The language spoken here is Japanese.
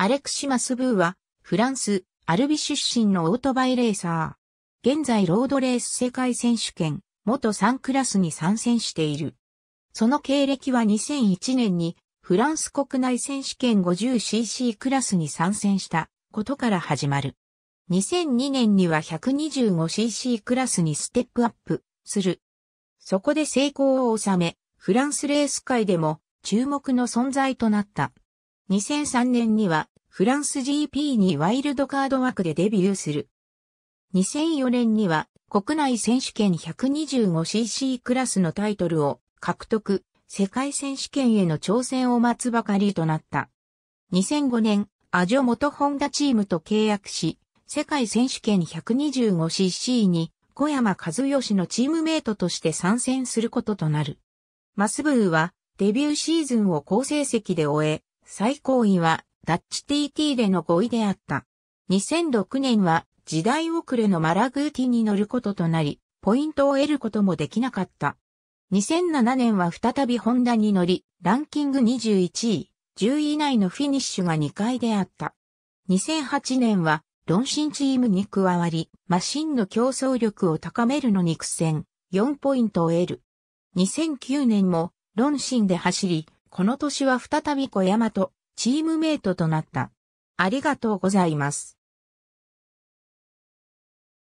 アレクシマス・ブーは、フランス、アルビ出身のオートバイレーサー。現在ロードレース世界選手権、元3クラスに参戦している。その経歴は2001年に、フランス国内選手権 50cc クラスに参戦したことから始まる。2002年には 125cc クラスにステップアップする。そこで成功を収め、フランスレース界でも注目の存在となった。2003年にはフランス GP にワイルドカード枠でデビューする。2004年には国内選手権 125cc クラスのタイトルを獲得、世界選手権への挑戦を待つばかりとなった。2005年、アジョ元ホンダチームと契約し、世界選手権 125cc に小山和義のチームメイトとして参戦することとなる。マスブーはデビューシーズンを好成績で終え、最高位はダッチ TT での5位であった。2006年は時代遅れのマラグーティに乗ることとなり、ポイントを得ることもできなかった。2007年は再びホンダに乗り、ランキング21位、10位以内のフィニッシュが2回であった。2008年は、論ンチームに加わり、マシンの競争力を高めるのに苦戦、4ポイントを得る。2009年も、論ンで走り、この年は再び小山とチームメイトとなった。ありがとうございます。